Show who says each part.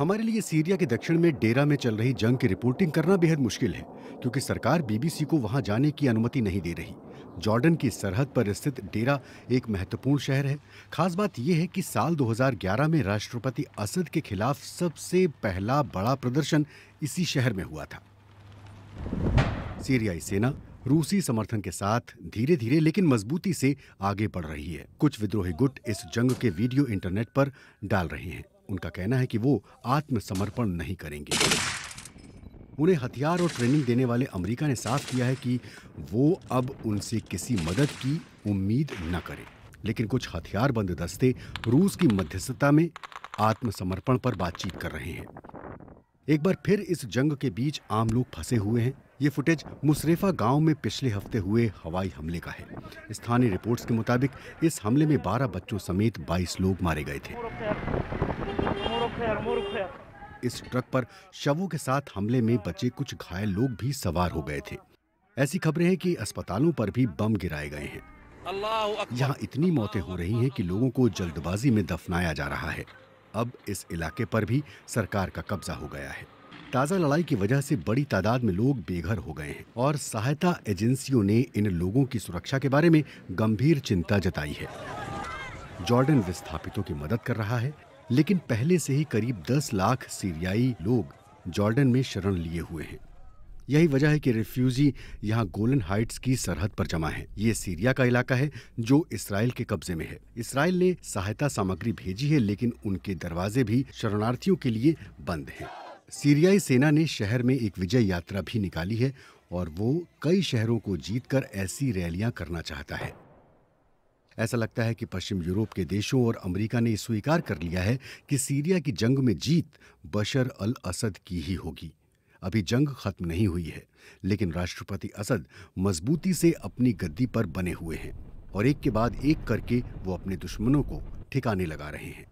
Speaker 1: हमारे लिए सीरिया के दक्षिण में डेरा में चल रही जंग की रिपोर्टिंग करना बेहद मुश्किल है क्योंकि सरकार बीबीसी को वहां जाने की अनुमति नहीं दे रही जॉर्डन की सरहद पर स्थित डेरा एक महत्वपूर्ण शहर है खास बात यह है कि साल 2011 में राष्ट्रपति असद के खिलाफ सबसे पहला बड़ा प्रदर्शन इसी शहर में हुआ था सीरियाई सेना रूसी समर्थन के साथ धीरे धीरे लेकिन मजबूती से आगे बढ़ रही है कुछ विद्रोही गुट इस जंग के वीडियो इंटरनेट पर डाल रहे हैं उनका कहना है कि वो आत्मसमर्पण नहीं करेंगे उन्हें हथियार और ट्रेनिंग देने वाले अमेरिका ने साफ किया है कि वो अब उनसे किसी मदद की उम्मीद न करें लेकिन कुछ हथियारबंद दस्ते रूस की मध्यस्थता में आत्मसमर्पण पर बातचीत कर रहे हैं एक बार फिर इस जंग के बीच आम लोग फंसे हुए हैं ये फुटेज मुसरेफा गांव में पिछले हफ्ते हुए हवाई हमले का है स्थानीय रिपोर्ट्स के मुताबिक इस हमले में 12 बच्चों समेत 22 लोग मारे गए थे इस ट्रक पर शवों के साथ हमले में बचे कुछ घायल लोग भी सवार हो गए थे ऐसी खबरें हैं कि अस्पतालों पर भी बम गिराए गए हैं यहाँ इतनी मौतें हो रही हैं कि लोगों को जल्दबाजी में दफनाया जा रहा है अब इस इलाके पर भी सरकार का कब्जा हो गया है ताज़ा लड़ाई की वजह से बड़ी तादाद में लोग बेघर हो गए हैं और सहायता एजेंसियों ने इन लोगों की सुरक्षा के बारे में गंभीर चिंता जताई है जॉर्डन विस्थापितों की मदद कर रहा है लेकिन पहले से ही करीब 10 लाख सीरियाई लोग जॉर्डन में शरण लिए हुए हैं यही वजह है कि रेफ्यूजी यहाँ गोलन हाइट्स की सरहद पर जमा है ये सीरिया का इलाका है जो इसराइल के कब्जे में है इसराइल ने सहायता सामग्री भेजी है लेकिन उनके दरवाजे भी शरणार्थियों के लिए बंद हैं सीरियाई सेना ने शहर में एक विजय यात्रा भी निकाली है और वो कई शहरों को जीतकर ऐसी रैलियां करना चाहता है ऐसा लगता है कि पश्चिम यूरोप के देशों और अमेरिका ने स्वीकार कर लिया है कि सीरिया की जंग में जीत बशर अल असद की ही होगी अभी जंग खत्म नहीं हुई है लेकिन राष्ट्रपति असद मजबूती से अपनी गद्दी पर बने हुए हैं और एक के बाद एक करके वो अपने दुश्मनों को ठिकाने लगा रहे हैं